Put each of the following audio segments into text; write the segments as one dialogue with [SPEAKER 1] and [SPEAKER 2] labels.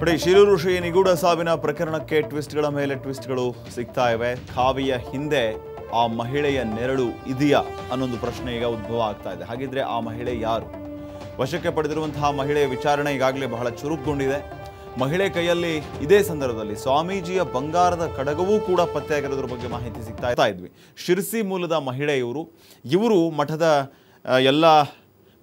[SPEAKER 1] ಪಡೆ ಶಿರೂರು ಶ್ರೀ ನಿಗೂಢ ಸಾವಿನ ಪ್ರಕರಣಕ್ಕೆ ಟ್ವಿಸ್ಟ್ಗಳ ಮೇಲೆ ಟ್ವಿಸ್ಟ್ಗಳು ಸಿಗ್ತಾ ಇವೆ ಕಾವಿಯ ಹಿಂದೆ ಆ ಮಹಿಳೆಯ ನೆರಳು ಇದೆಯಾ ಅನ್ನೊಂದು ಪ್ರಶ್ನೆ ಈಗ ಉದ್ಭವ ಆಗ್ತಾ ಇದೆ ಹಾಗಿದ್ರೆ ಆ ಮಹಿಳೆ ಯಾರು ವಶಕ್ಕೆ ಪಡೆದಿರುವಂತಹ ಮಹಿಳೆಯ ವಿಚಾರಣೆ ಈಗಾಗಲೇ ಬಹಳ ಚುರುಕುಗೊಂಡಿದೆ ಮಹಿಳೆ ಕೈಯಲ್ಲಿ ಇದೇ ಸಂದರ್ಭದಲ್ಲಿ ಸ್ವಾಮೀಜಿಯ ಬಂಗಾರದ ಕಡಗವೂ ಕೂಡ ಪತ್ತೆಯಾಗಿರೋದ್ರ ಬಗ್ಗೆ ಮಾಹಿತಿ ಸಿಗ್ತಾ ಇದ್ವಿ ಶಿರ್ಸಿ ಮೂಲದ ಮಹಿಳೆ ಇವರು ಇವರು ಮಠದ ಎಲ್ಲ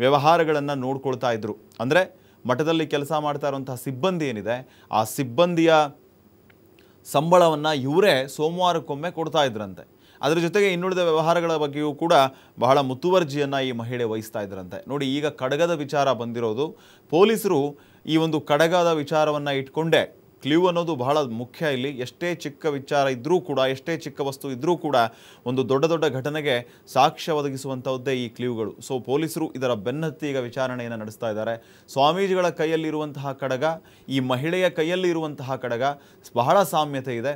[SPEAKER 1] ವ್ಯವಹಾರಗಳನ್ನು ನೋಡ್ಕೊಳ್ತಾ ಇದ್ರು ಅಂದರೆ ಮಠದಲ್ಲಿ ಕೆಲಸ ಮಾಡ್ತಾ ಇರುವಂತಹ ಸಿಬ್ಬಂದಿ ಏನಿದೆ ಆ ಸಿಬ್ಬಂದಿಯ ಸಂಬಳವನ್ನು ಇವರೇ ಸೋಮವಾರಕ್ಕೊಮ್ಮೆ ಕೊಡ್ತಾ ಇದ್ರಂತೆ ಅದರ ಜೊತೆಗೆ ಇನ್ನುಳಿದ ವ್ಯವಹಾರಗಳ ಬಗ್ಗೆಯೂ ಕೂಡ ಬಹಳ ಮುತುವರ್ಜಿಯನ್ನು ಈ ಮಹಿಳೆ ವಹಿಸ್ತಾ ಇದ್ರಂತೆ ನೋಡಿ ಈಗ ಕಡಗದ ವಿಚಾರ ಬಂದಿರೋದು ಪೊಲೀಸರು ಈ ಒಂದು ಕಡಗದ ವಿಚಾರವನ್ನು ಇಟ್ಕೊಂಡೇ ಕ್ಲೂ ಅನ್ನೋದು ಬಹಳ ಮುಖ್ಯ ಇಲ್ಲಿ ಎಷ್ಟೇ ಚಿಕ್ಕ ವಿಚಾರ ಇದ್ದರೂ ಕೂಡ ಎಷ್ಟೇ ಚಿಕ್ಕ ವಸ್ತು ಇದ್ದರೂ ಕೂಡ ಒಂದು ದೊಡ್ಡ ದೊಡ್ಡ ಘಟನೆಗೆ ಸಾಕ್ಷ್ಯ ಒದಗಿಸುವಂಥದ್ದೇ ಈ ಕ್ಲೂಗಳು ಸೊ ಪೊಲೀಸರು ಇದರ ಬೆನ್ನತ್ತಿ ಈಗ ವಿಚಾರಣೆಯನ್ನು ನಡೆಸ್ತಾ ಇದ್ದಾರೆ ಸ್ವಾಮೀಜಿಗಳ ಕೈಯಲ್ಲಿರುವಂತಹ ಕಡಗ ಈ ಮಹಿಳೆಯ ಕೈಯಲ್ಲಿ ಇರುವಂತಹ ಕಡಗ ಬಹಳ ಸಾಮ್ಯತೆ ಇದೆ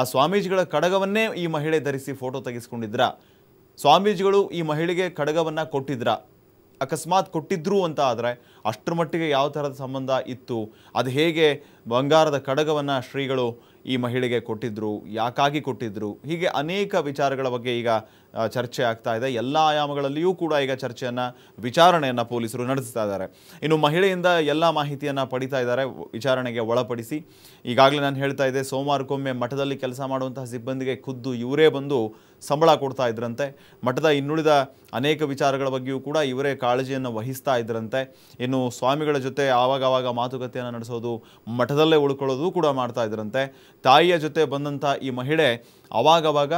[SPEAKER 1] ಆ ಸ್ವಾಮೀಜಿಗಳ ಕಡಗವನ್ನೇ ಈ ಮಹಿಳೆ ಧರಿಸಿ ಫೋಟೋ ತೆಗೆಸ್ಕೊಂಡಿದ್ರ ಸ್ವಾಮೀಜಿಗಳು ಈ ಮಹಿಳೆಗೆ ಕಡಗವನ್ನು ಕೊಟ್ಟಿದ್ರ ಅಕಸ್ಮಾತ್ ಕೊಟ್ಟಿದ್ರು ಅಂತ ಆದರೆ ಅಷ್ಟರ ಮಟ್ಟಿಗೆ ಯಾವ ಥರದ ಸಂಬಂಧ ಇತ್ತು ಅದು ಹೇಗೆ ಬಂಗಾರದ ಕಡಗವನ್ನು ಶ್ರೀಗಳು ಈ ಮಹಿಳೆಗೆ ಕೊಟ್ಟಿದ್ದರು ಯಾಕಾಗಿ ಕೊಟ್ಟಿದ್ದರು ಹೀಗೆ ಅನೇಕ ವಿಚಾರಗಳ ಬಗ್ಗೆ ಈಗ ಚರ್ಚೆ ಆಗ್ತಾ ಇದೆ ಎಲ್ಲ ಆಯಾಮಗಳಲ್ಲಿಯೂ ಕೂಡ ಈಗ ಚರ್ಚೆಯನ್ನು ವಿಚಾರಣೆಯನ್ನು ಪೊಲೀಸರು ನಡೆಸ್ತಾ ಇದ್ದಾರೆ ಇನ್ನು ಮಹಿಳೆಯಿಂದ ಎಲ್ಲ ಮಾಹಿತಿಯನ್ನು ಪಡಿತಾ ಇದ್ದಾರೆ ವಿಚಾರಣೆಗೆ ಒಳಪಡಿಸಿ ಈಗಾಗಲೇ ನಾನು ಹೇಳ್ತಾ ಇದ್ದೆ ಸೋಮವಾರಕ್ಕೊಮ್ಮೆ ಮಠದಲ್ಲಿ ಕೆಲಸ ಮಾಡುವಂತಹ ಸಿಬ್ಬಂದಿಗೆ ಖುದ್ದು ಇವರೇ ಬಂದು ಸಂಬಳ ಕೊಡ್ತಾ ಇದ್ರಂತೆ ಮಠದ ಇನ್ನುಳಿದ ಅನೇಕ ವಿಚಾರಗಳ ಬಗ್ಗೆಯೂ ಕೂಡ ಇವರೇ ಕಾಳಜಿಯನ್ನು ವಹಿಸ್ತಾ ಇದ್ರಂತೆ ಇನ್ನು ಸ್ವಾಮಿಗಳ ಜೊತೆ ಆವಾಗವಾಗ ಮಾತುಕತೆಯನ್ನು ನಡೆಸೋದು ಮಠದಲ್ಲೇ ಉಳ್ಕೊಳ್ಳೋದು ಕೂಡ ಮಾಡ್ತಾ ಇದ್ರಂತೆ ತಾಯಿಯ ಜೊತೆ ಬಂದಂಥ ಈ ಮಹಿಳೆ ಅವಾಗವಾಗ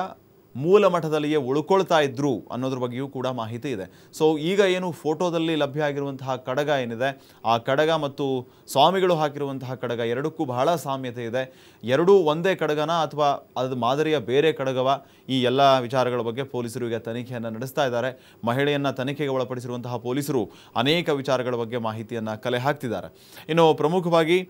[SPEAKER 1] ಮೂಲ ಮಠದಲ್ಲಿಯೇ ಉಳ್ಕೊಳ್ತಾ ಇದ್ರು ಅನ್ನೋದ್ರ ಬಗ್ಗೆಯೂ ಕೂಡ ಮಾಹಿತಿ ಇದೆ ಸೊ ಈಗ ಏನು ಫೋಟೋದಲ್ಲಿ ಲಭ್ಯ ಆಗಿರುವಂತಹ ಕಡಗ ಏನಿದೆ ಆ ಕಡಗ ಮತ್ತು ಸ್ವಾಮಿಗಳು ಹಾಕಿರುವಂತಹ ಕಡಗ ಎರಡಕ್ಕೂ ಬಹಳ ಸಾಮ್ಯತೆ ಇದೆ ಎರಡೂ ಒಂದೇ ಕಡಗನ ಅಥವಾ ಅದ್ರ ಮಾದರಿಯ ಬೇರೆ ಕಡಗವ ಈ ಎಲ್ಲ ವಿಚಾರಗಳ ಬಗ್ಗೆ ಪೊಲೀಸರು ಈಗ ತನಿಖೆಯನ್ನು ನಡೆಸ್ತಾ ಇದ್ದಾರೆ ಮಹಿಳೆಯನ್ನು ತನಿಖೆಗೆ ಒಳಪಡಿಸಿರುವಂತಹ ಪೊಲೀಸರು ಅನೇಕ ವಿಚಾರಗಳ ಬಗ್ಗೆ ಮಾಹಿತಿಯನ್ನು ಕಲೆ ಹಾಕ್ತಿದ್ದಾರೆ ಇನ್ನು ಪ್ರಮುಖವಾಗಿ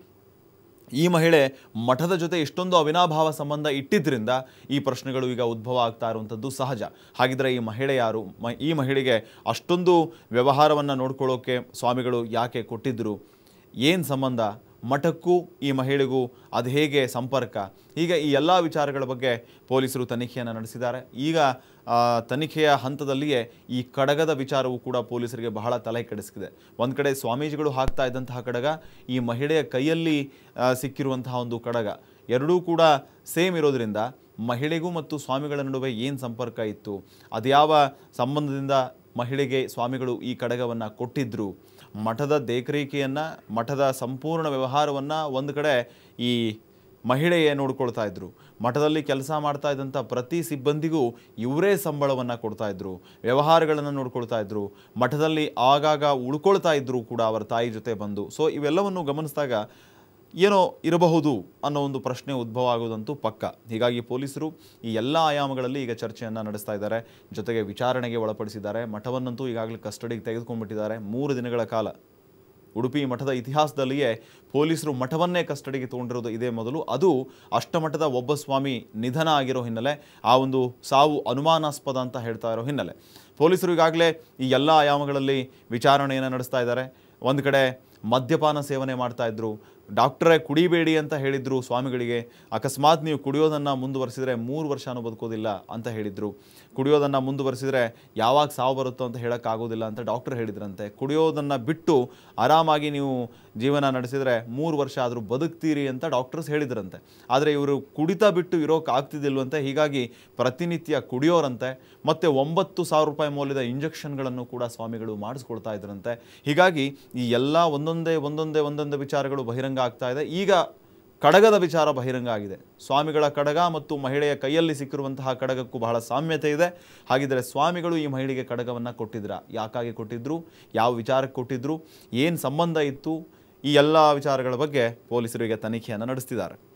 [SPEAKER 1] ಈ ಮಹಿಳೆ ಮಠದ ಜೊತೆ ಇಷ್ಟೊಂದು ಅವಿನಾಭಾವ ಸಂಬಂಧ ಇಟ್ಟಿದ್ದರಿಂದ ಈ ಪ್ರಶ್ನೆಗಳು ಈಗ ಉದ್ಭವ ಆಗ್ತಾ ಇರುವಂಥದ್ದು ಸಹಜ ಹಾಗಿದ್ರೆ ಈ ಮಹಿಳೆ ಯಾರು ಈ ಮಹಿಳೆಗೆ ಅಷ್ಟೊಂದು ವ್ಯವಹಾರವನ್ನು ನೋಡ್ಕೊಳ್ಳೋಕೆ ಸ್ವಾಮಿಗಳು ಯಾಕೆ ಕೊಟ್ಟಿದ್ದರು ಏನು ಸಂಬಂಧ ಮಠಕ್ಕೂ ಈ ಮಹಿಳೆಗೂ ಅದು ಹೇಗೆ ಸಂಪರ್ಕ ಈಗ ಈ ಎಲ್ಲ ವಿಚಾರಗಳ ಬಗ್ಗೆ ಪೊಲೀಸರು ತನಿಖೆಯನ್ನು ನಡೆಸಿದ್ದಾರೆ ಈಗ ತನಿಖೆಯ ಹಂತದಲ್ಲಿಯೇ ಈ ಕಡಗದ ವಿಚಾರವು ಕೂಡ ಪೊಲೀಸರಿಗೆ ಬಹಳ ತಲೆ ಕೆಡಿಸಿದೆ ಒಂದು ಕಡೆ ಸ್ವಾಮೀಜಿಗಳು ಹಾಕ್ತಾ ಇದ್ದಂತಹ ಕಡಗ ಈ ಮಹಿಳೆಯ ಕೈಯಲ್ಲಿ ಸಿಕ್ಕಿರುವಂತಹ ಒಂದು ಕಡಗ ಎರಡೂ ಕೂಡ ಸೇಮ್ ಇರೋದರಿಂದ ಮಹಿಳೆಗೂ ಮತ್ತು ಸ್ವಾಮಿಗಳ ನಡುವೆ ಏನು ಸಂಪರ್ಕ ಇತ್ತು ಅದ್ಯಾವ ಸಂಬಂಧದಿಂದ ಮಹಿಳೆಗೆ ಸ್ವಾಮಿಗಳು ಈ ಕಡಗವನ್ನು ಕೊಟ್ಟಿದ್ದರು ಮಠದ ದೇಖರೇಖೆಯನ್ನು ಮಠದ ಸಂಪೂರ್ಣ ವ್ಯವಹಾರವನ್ನು ಒಂದು ಕಡೆ ಈ ಮಹಿಳೆಯೇ ನೋಡ್ಕೊಳ್ತಾ ಇದ್ರು ಮಠದಲ್ಲಿ ಕೆಲಸ ಮಾಡ್ತಾ ಇದ್ದಂಥ ಪ್ರತಿ ಸಿಬ್ಬಂದಿಗೂ ಇವರೇ ಸಂಬಳವನ್ನು ಕೊಡ್ತಾ ಇದ್ರು ವ್ಯವಹಾರಗಳನ್ನು ನೋಡ್ಕೊಳ್ತಾ ಇದ್ರು ಮಠದಲ್ಲಿ ಆಗಾಗ ಉಳ್ಕೊಳ್ತಾ ಇದ್ರು ಕೂಡ ಅವರ ತಾಯಿ ಜೊತೆ ಬಂದು ಸೊ ಇವೆಲ್ಲವನ್ನು ಗಮನಿಸಿದಾಗ ಏನೋ ಇರಬಹುದು ಅನ್ನೋ ಒಂದು ಪ್ರಶ್ನೆ ಉದ್ಭವ ಆಗೋದಂತೂ ಪಕ್ಕ ಹೀಗಾಗಿ ಪೊಲೀಸರು ಈ ಎಲ್ಲ ಆಯಾಮಗಳಲ್ಲಿ ಈಗ ಚರ್ಚೆಯನ್ನು ನಡೆಸ್ತಾ ಇದ್ದಾರೆ ಜೊತೆಗೆ ವಿಚಾರಣೆಗೆ ಒಳಪಡಿಸಿದ್ದಾರೆ ಮಠವನ್ನಂತೂ ಈಗಾಗಲೇ ಕಸ್ಟಡಿಗೆ ತೆಗೆದುಕೊಂಡ್ಬಿಟ್ಟಿದ್ದಾರೆ ಮೂರು ದಿನಗಳ ಕಾಲ ಉಡುಪಿ ಮಠದ ಇತಿಹಾಸದಲ್ಲಿಯೇ ಪೊಲೀಸರು ಮಠವನ್ನೇ ಕಸ್ಟಡಿಗೆ ತಗೊಂಡಿರೋದು ಇದೇ ಮೊದಲು ಅದು ಅಷ್ಟಮಠದ ಒಬ್ಬ ಸ್ವಾಮಿ ನಿಧನ ಆಗಿರೋ ಹಿನ್ನೆಲೆ ಆ ಒಂದು ಸಾವು ಅನುಮಾನಾಸ್ಪದ ಅಂತ ಹೇಳ್ತಾ ಇರೋ ಹಿನ್ನೆಲೆ ಪೊಲೀಸರು ಈಗಾಗಲೇ ಈ ಎಲ್ಲ ಆಯಾಮಗಳಲ್ಲಿ ವಿಚಾರಣೆಯನ್ನು ನಡೆಸ್ತಾ ಇದ್ದಾರೆ ಒಂದು ಕಡೆ ಮದ್ಯಪಾನ ಸೇವನೆ ಮಾಡ್ತಾಯಿದ್ರು ಡಾಕ್ಟರೇ ಕುಡಿಬೇಡಿ ಅಂತ ಹೇಳಿದರು ಸ್ವಾಮಿಗಳಿಗೆ ಅಕಸ್ಮಾತ್ ನೀವು ಕುಡಿಯೋದನ್ನು ಮುಂದುವರಿಸಿದರೆ ಮೂರು ವರ್ಷನೂ ಬದುಕೋದಿಲ್ಲ ಅಂತ ಹೇಳಿದರು ಕುಡಿಯೋದನ್ನು ಮುಂದುವರಿಸಿದರೆ ಯಾವಾಗ ಸಾವು ಬರುತ್ತೋ ಅಂತ ಹೇಳೋಕ್ಕಾಗೋದಿಲ್ಲ ಅಂತ ಡಾಕ್ಟ್ರ್ ಹೇಳಿದ್ರಂತೆ ಕುಡಿಯೋದನ್ನು ಬಿಟ್ಟು ಆರಾಮಾಗಿ ನೀವು ಜೀವನ ನಡೆಸಿದರೆ ಮೂರು ವರ್ಷ ಆದರೂ ಬದುಕ್ತೀರಿ ಅಂತ ಡಾಕ್ಟರ್ಸ್ ಹೇಳಿದ್ರಂತೆ ಆದರೆ ಇವರು ಕುಡಿತಾ ಬಿಟ್ಟು ಇರೋಕ್ಕಾಗ್ತಿದ್ದಿಲ್ವಂತೆ ಹೀಗಾಗಿ ಪ್ರತಿನಿತ್ಯ ಕುಡಿಯೋರಂತೆ ಮತ್ತು ಒಂಬತ್ತು ಸಾವಿರ ರೂಪಾಯಿ ಮೌಲ್ಯದ ಇಂಜೆಕ್ಷನ್ಗಳನ್ನು ಕೂಡ ಸ್ವಾಮಿಗಳು ಮಾಡಿಸ್ಕೊಳ್ತಾ ಇದ್ರಂತೆ ಹೀಗಾಗಿ ಈ ಎಲ್ಲ ಒಂದು ಒಂದೊಂದೇ ಒಂದೊಂದೇ ಒಂದೊಂದೇ ವಿಚಾರಗಳು ಬಹಿರಂಗ ಆಗ್ತಾ ಇದೆ ಈಗ ಕಡಗದ ವಿಚಾರ ಬಹಿರಂಗ ಆಗಿದೆ ಸ್ವಾಮಿಗಳ ಕಡಗ ಮತ್ತು ಮಹಿಳೆಯ ಕೈಯಲ್ಲಿ ಸಿಕ್ಕಿರುವಂತಹ ಕಡಗಕ್ಕೂ ಬಹಳ ಸಾಮ್ಯತೆ ಇದೆ ಹಾಗಿದ್ದರೆ ಸ್ವಾಮಿಗಳು ಈ ಮಹಿಳೆಗೆ ಕಡಗವನ್ನು ಕೊಟ್ಟಿದ್ರ ಯಾಕಾಗಿ ಕೊಟ್ಟಿದ್ರು ಯಾವ ವಿಚಾರಕ್ಕೆ ಕೊಟ್ಟಿದ್ರು ಏನು ಸಂಬಂಧ ಇತ್ತು ಈ ಎಲ್ಲ ವಿಚಾರಗಳ ಬಗ್ಗೆ ಪೊಲೀಸರು ಈಗ ತನಿಖೆಯನ್ನು ನಡೆಸ್ತಿದ್ದಾರೆ